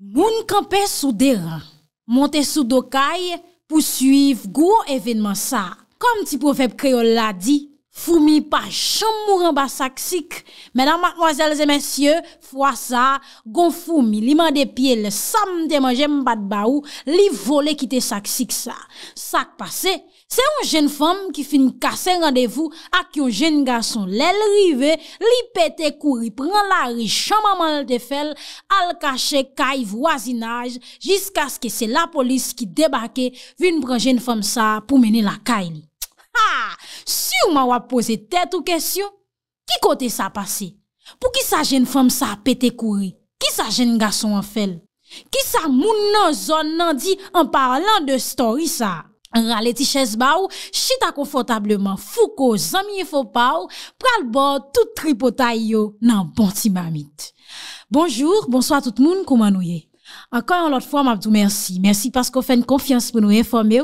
Moun kampe sou deran, monte sou dokay pou suiv gwo evenman sa. Kom ti profep kreol la di, foumi pa chanm mou ran ba saksik. Menan matmoazel zemensye, fwa sa, gon foumi li mande pie le sam de manje mbat ba ou, li vole kite saksik sa. Sak pase, Se yon jen fom ki fin kase randevou ak yon jen gason lèl rive, li pète kouri, pran la ri chanmaman lèl te fel, al kache kaiv wazinaj, jisk aske se la polis ki debake, vin pran jen fom sa pou meni la kaile. Ha! Si ou ma wap pose tèt ou kesyon, ki kote sa pase? Pou ki sa jen fom sa pète kouri? Ki sa jen gason an fel? Ki sa moun nan zon nan di an parlan de story sa? Rale ti ches baw, chita konfotableman, fuko zamiye fopaw, pral bo tout tripotay yo nan bon ti mamit. Bonjour, bonsoit tout moun koumanouye. Encore une autre fois, je merci. Merci parce qu'on fait une confiance pour nous informer.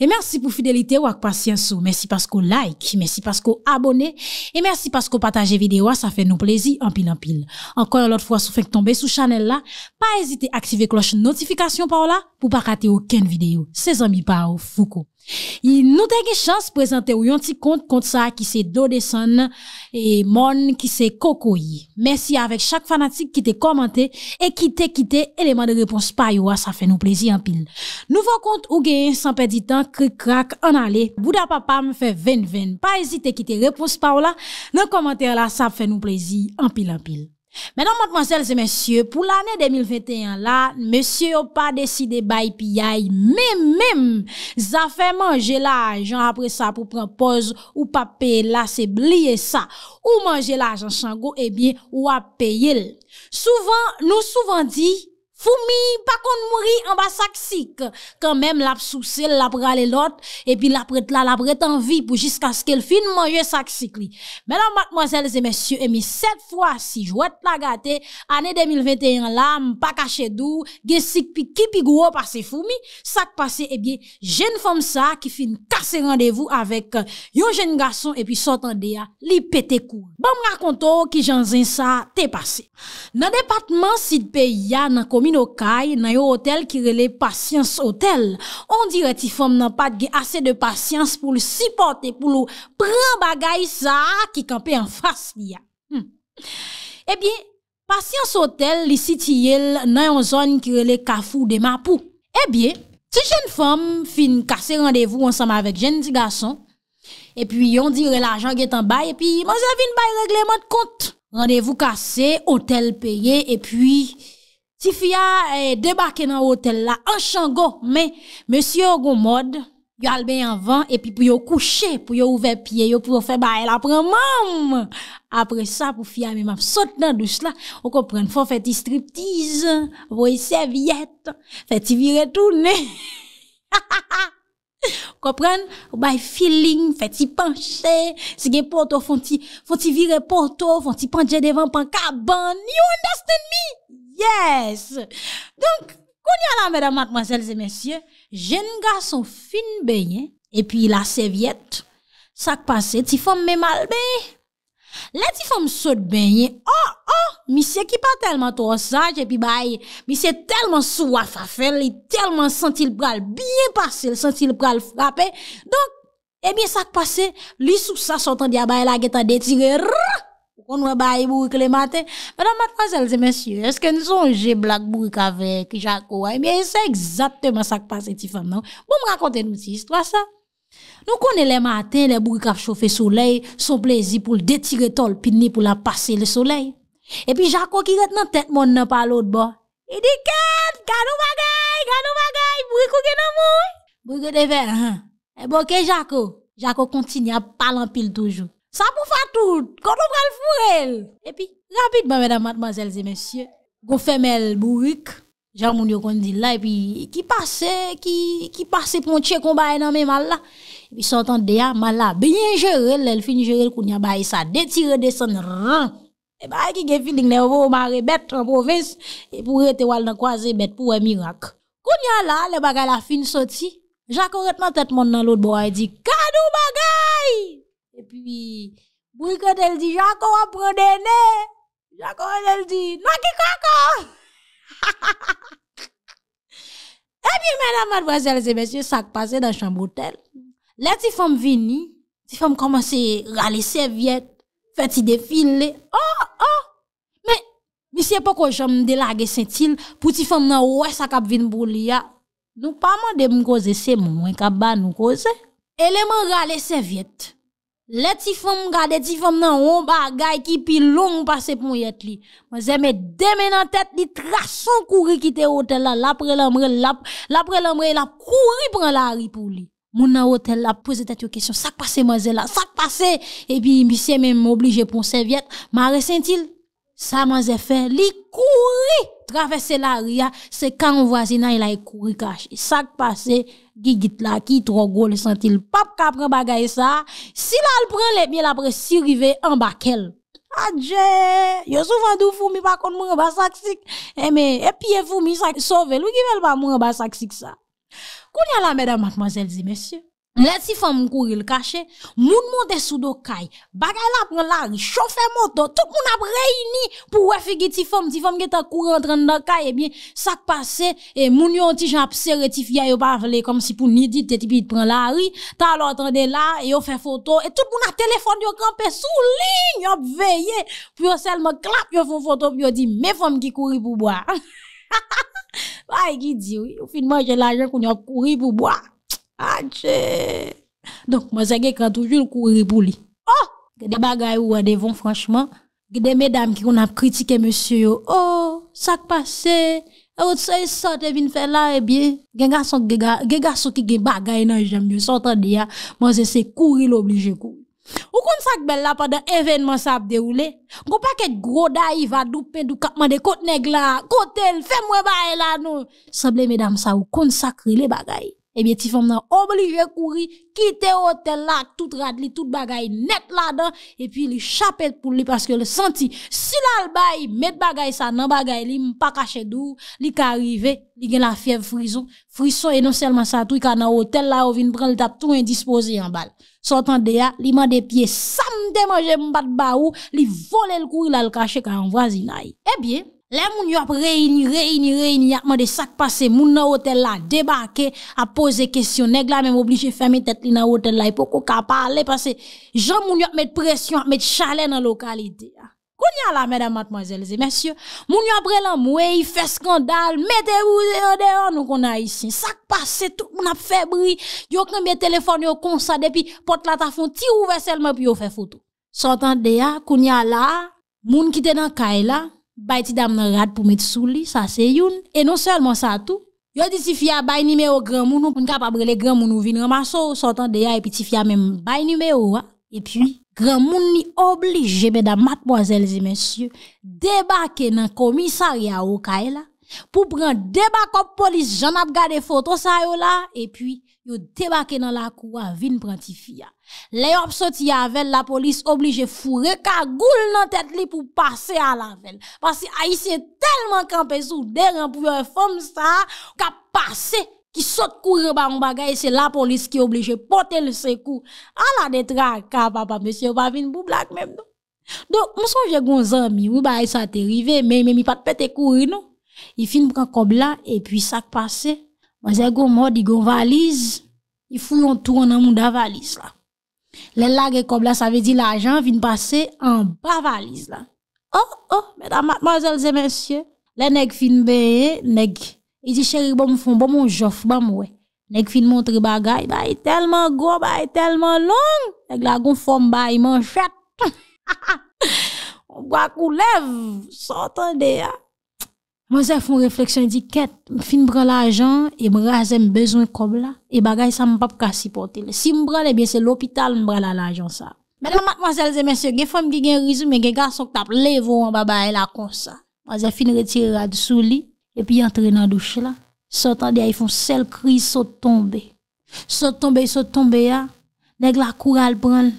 Et merci pour fidélité ou avec patience. Merci parce qu'on like. Merci parce qu'on abonnez Et merci parce qu'on partage vidéo. Ça fait nous plaisir en pile en pile. Encore une fois, si vous faites tomber sous channel là, pas hésiter à activer cloche notification par là pour pas rater aucune vidéo. C'est amis par Foucault. Y nou tege chans prezante ou yon ti kont kont sa ki se do desan e mon ki se koko yi. Mersi avek chak fanatik ki te komante e ki te ki te eleman de repons pa yowa sa fe nou plezi anpil. Nouvo kont ou gen san pedi tan krik krak anale. Bouda papa m fe ven ven pa esite ki te repons pa wala. Non komante la sa fe nou plezi anpil anpil. Menon mounk mansel se monsye, pou l'anen 2021 la, monsye yo pa deside bay piyay, men men, zafen manje la ajan apre sa pou pran poz ou pa pey la, se bliye sa, ou manje la ajan sango, e eh bie ou ap pey el. Souvan, nou souvan di... Foumi, pa kon mouri, anba sak sik. Kan menm lap sou sel, lap rale lot, epi lap ret la, lap ret anvi, pou jiska skel fin manje sak sik li. Menan, matmozèlze, mèsyò, epi set fwa si jwèt la gate, anè 2021 la, mpa kache dou, gen sik pi ki pi gwo pase foumi, sak pase epi jen fòm sa, ki fin kase randevou avèk yon jen gason epi sot an deya li pete kou. Bon mrakonto ki jen zin sa te pase. Nan departman sit pe ya nan komi nou kay nan yo hotel kirele Patience Hotel. On dire ti fom nan pat ge ase de patience pou li sipote pou li pran bagay sa ki kampe an fas li ya. Hmm. E bie, Patience Hotel li si ti yel nan yon zon kirele Kafou de Mapou. E bie, ti jen fom fin kase randevou ansama vek jen di gason e pi yon dire la jan ge tan bay e pi man sa fin bay regleman kont. Randevou kase, hotel peye e pi... Si fya debake nan otel la, an chan go, men, monsi yo go mod, yo albe yon van, epi pou yo kouche, pou yo ouve piye, yo pou yo fe ba el apre mam. Apre sa, pou fya mi map sote nan dou chla, ou kopren, fwa fwe ti striptiz, fwe ti serviet, fwe ti vire tou ne. Ha ha ha! Kopren, ou bay feeling, fwe ti panche, se gen pote, fwe ti vire pote, fwe ti panje devan pan kaban. You understand me? Yes! Donk, konya la mèdèm akmazèl zè mèsyè, jèn ga son fin bènyè, epi la sèvyèt, sak pase, ti fòm mè mal bèyè. Lè ti fòm sòt bènyè, oh oh, mi sè ki pa telman to osanj, epi bèyè, mi sè telman sou waf a fèl, li telman sentil pral biye pase, sentil pral frapè, donk, epi eh sak pase, li sou sa sotan diya bèyè la getan detire, rrrr! On va bailler bourrique le matin. Madame, mademoiselles et messieurs, est-ce que nous sommes blague bourrique avec Jaco Eh Bien, c'est exactement ça qui passe, Tiffany, femmes, non? Bon, me racontez nous cette histoire, ça. Nous connaissons les matins, les bourriques à chauffer soleil, son plaisir pour le détirer tol, pini pour la passer le soleil. Et puis, Jaco qui reste dans tête, mon n'a pas l'autre bord. Il dit, qu'est-ce ganou bagay, ganou bagay, bourrique ou ganou mou? Bourrique de verre, hein? Et eh bon, que Jaco Jaco continue à parler en pile toujours. Sa pou fa tout, koto pral furel. E pi, rapit ba mèdam matmazèl zè mèsyè, gò femèl bourik, jan moun yo kondi la, e pi, ki pase, ki pase ponche kon bay e nan mè mal la. E pi, sotan deya, mal la, bènyen jerel, lèl fin jerel, koun ya bay sa, detire de son ran. E bay ki gen fin, ding nè vò marè bet, an pofèns, e pou rete wal nan kwaze bet, pou wè mirak. Koun ya la, lè bagay la fin soti, jan koretman tèt moun nan lòt bo, e di, kado bagay! E pi, bwoy kote el di, janko wapro dene. Janko wapro del di, nwakikako. E pi mena madwazelze, mwen sye sak pase dan chan botel. Le ti fom vini, ti fom komanse rale serviet, feti defile. Oh, oh, me, mi sye po kwa jom delage sentil, pou ti fom nan woy sak ap vin bwoli ya. Nou paman de mkose se, mwen kaban mkose. Eleman rale serviet, Les petits femmes gardent petits femmes on un bagay qui pi long passé pour yet li. Moi j'aime démener tête li traçon courir quitter hôtel là, l'après l'ambre, l'après l'ambre, la couru prend la rue pour lui. Mon hôtel là posé des question, ça passé moi là, ça passé et puis monsieur même obligé pour serviette, m'a ressenti Sa man ze fe li kouri travese la ria se kan wazina ilay e kouri kache. E sak pase, gigit la ki trogo le sentil pap kapren bagaye sa. Si la al pren lepye la pre sirive en bakel. Adje, yo soufan dou fumi bakon mwen ba saksik. Eme, epiye fumi sa sovel ou givel ba mwen ba saksik sa. Kounye la medan matman zelzi mesye. Là si femme courir le cacher, moun monte sous dokay. Bagay la prend la, chauffeur moto, tout moun a réuni pour wè figi ti femme, ti femme qui courir en train dans kay eh bien ça passé et eh, moun yon ti jan serré ti fia yo pas vle comme si pour ni dit te tipit prend la ri. t'as alors attendez là et eh, on fait photo et eh, tout moun a téléphone yo crampé sous ligne, yo puis pour seulement clap yo font photo pour dit mes femmes qui courir pour boire. Bah qui dit oui, au fin manger l'argent qu'on a courir pour boire. Adje. Donc, moi, j'ai quand toujours courir pour lui. Oh! des bagarres ou des vents, franchement. des mesdames qui ont critiqué monsieur. Oh, ça passé. passe. Et vous savez, ça, t'es faire là, et eh bien. Il y a des garçons qui ont des bagailles dans les jambes. Ils sont en Moi, c'est courir l'obligé courir. Au comme ça que belle là pendant événement ça a déroulé. pas que gros d'ail va douper dou kap mande kote nèg la. Kote fais-moi baï là bah, nous. Semblé mesdames ça ou consacrer les bagailles eh bien, Tifam nan obligé courir, quitter l'hôtel, là, tout radli, tout bagay net là-dedans, et puis il chapet pour lui parce que le senti, si l'albay met bagay ça nan bagay li, m'pa caché dou, li ka arrive, li gen la fièvre frisson, frisson, et non seulement ça, tout, ka nan hôtel là, ou vin prend le tap tout indisposé en balle. Sortant de ya, li des pieds sam de manger m'bat baou, li vole le courir là, le caché ka en voisinage. Eh bien, les moun yo ap réuni, réuni, réuni, ap mande sak passe, moun nan hôtel la, débarqué, a poser question, nèg la même obligé fermer tête li nan hôtel la, pour qu'on ka parler, parce que jan moun yo met pression, met mettre chalet dans localité. a la, mesdames, mademoiselles et messieurs, moun yo après l'amoué, e, il fait scandale, mettez-vous dehors, nous qu'on a ici. Sak passé, tout moun a fait bruit, yo kambye téléphone yo comme ça, depuis porte la ta font ti ouvert seulement puis yo fait photo. S'entendez y a la, moun qui te dans Kaila. Bay ti dam nan rad pou met sou li, sa se youn. E non selman sa tou. Yo di ti fya bay nime ou gran moun ou pou nika pa brele gran moun ou vin ramaso ou sotan de ya e pi ti fya men bay nime ou wa. E pi gran moun ni oblige beda matboazelzi men sye debake nan komisari a ou ka e la. Pou pran debakop polis, jan ap gade foto sa yo la, e pi yo debake nan la kou a vin prantifiya. Le yop soti a vel, la polis oblige fure, ka goul nan tet li pou pase a la vel. Pase a yisi telman kampe sou, deran pou yon e fom sa, ka pase ki sot kou reba mbaga, e se la polis ki oblige pote le sekou. A la detra, ka baba, monsi, yo pa vin bou blak mem nou. Monsi, monsi, monsi, monsi, monsi, monsi, monsi, monsi, I fin pou ka kob la, e pi sak pase, ma zèk go mod, i go valiz, i foun yon tou anan moun da valiz la. Le la ge kob la, sa ve di la jan, fin pase an ba valiz la. Oh, oh, mè da ma zèl zè men sye, le neg fin beye, neg, i di chèri bon mou fon, bon moun jof, ban mou we. Neg fin montre bagay, ba yi e telman go, ba yi e telman long, neg la gon fon ba yi moun chèk. On bwa kou lev, sotan de ya. Moi, j'ai une réflexion, dit, quête, fin prend l'argent, et moi, j'ai besoin comme là, et bagay, ça m'a pas supporter. Si me prend, eh bien, c'est l'hôpital, me la l'argent, ça. Mesdames, mademoiselles et messieurs, les femmes qui ont mais les garçons qui tapent les en baba, là, comme ça. Moi, j'ai fini retirer sous lit, et puis, entrer dans la douche, là. Sortant ils font seul cri, saut tomber. Saut tomber, saut tomber, là. Hein. Nèg la cour, elle prend.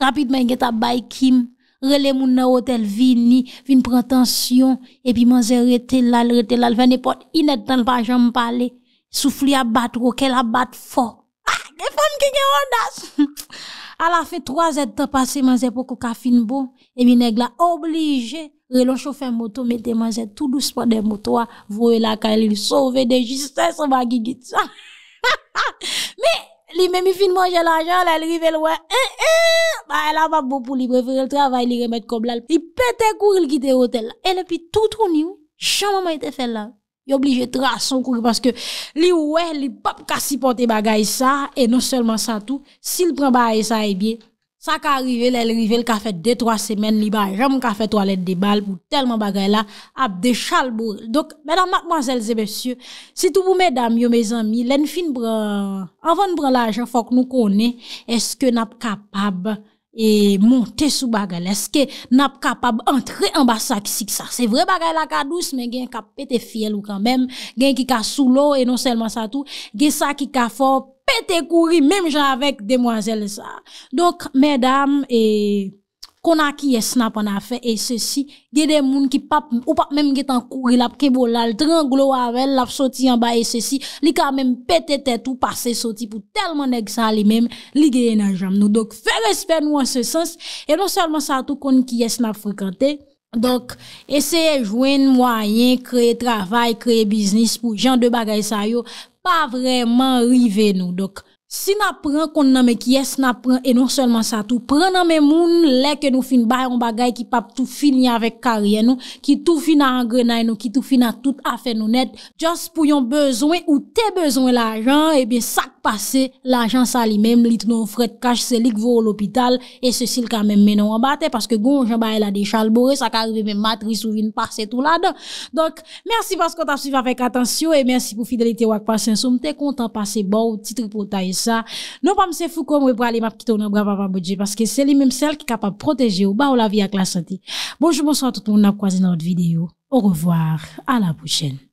Rapidement, ils ont Kim rele moun nan hôtel vini, vini prendre tension et puis manger rete là, arrêté là, n'importe inet dans pas jamais parler. Souffle à battre, qu'elle a battre fort. Ah, des femmes qui ont audace. À la fin, trois heures de passé, manger pour qu'on fin beau Et puis, nèg la obligé, relon chauffeur moto, mettez manger tout doucement des motos, ah. voyez la qu'elle sauver des justesse, on ça. Mais, li même il finit manger l'argent, là, il le bah, elle a pas beau pour lui, préférer le travail, il remettre comme là. Il pète courir, il quitte l'hôtel. Et puis tout tourne, chambre maman était fait là. Il est obligé de tracer courir parce que lui, ouais, il pas supporter bagaille ça, et non seulement ça tout, s'il prend bagaille ça, eh bien, Sa ka rivele, el rivele ka fet 2-3 semen liba. Jamon ka fet toalet de bal pou telman bagay la ap de chalbo. Dok, mèdame, mademoiselles et messieurs, si tou pou mèdame, yo mèzami, lè n'fine bran... Avon bran la ajan, fok nou konè, eske nap kapab monte sou bagay la? Eske nap kapab entre amba sa ki si kisa? Se vre bagay la ka douz, men gen ka pete fiel ou kambèm, gen ki ka sou lò, e non selman sa tou, gen sa ki ka fòp, Pete kouri mèm jan avèk demwazèl sa. Dok, mèdam, e, kon a ki yesnap an a fè, e sèsi, gèdè moun ki pap, ou pap mèm gètan kouri, lap kebo lal, dranglo avèl, lap soti yon ba, e sèsi, li ka mèm pete tè tou, pase soti, pou telman neg sa li mèm, li gèdè e nan jam nou. Dok, fè respè nou an se sens, e non sèlman sa tou kon ki yesnap frikante. Dok, eseye jwen mwa yen, kreye travay, kreye biznis, pou jan de bagay sa yo, pou jan de bagay sa yo, pa vreman rive nou dok. Si na pren kon nan me kyes, na pren, e non selman sa tou, pren nan me moun, lek e nou fin bayon bagay ki pap tou fin yon avek kariye nou, ki tou fin a an grenay nou, ki tou fin a tout afe nou net, just pou yon bezwen, ou te bezwen l'ajan, ebe sak pase, l'ajan sa li men, li tounou fred kaj, se lik vou l'opital, e se sil ka men menon wabate, paske goun jen baye la de chalbore, sa ka rive men matri, sou vin pase tou la dan. Donk, mersi paskot ap suiv avèk atensyon, e mersi pou fidelite wak pasen, ça. Non, pas me fou comme pour aller quitter au bras papa budget parce que c'est lui-même celle qui est capable de protéger ou bas la vie avec la santé. Bonjour, bonsoir tout le monde, on a croisé notre vidéo. Au revoir, à la prochaine.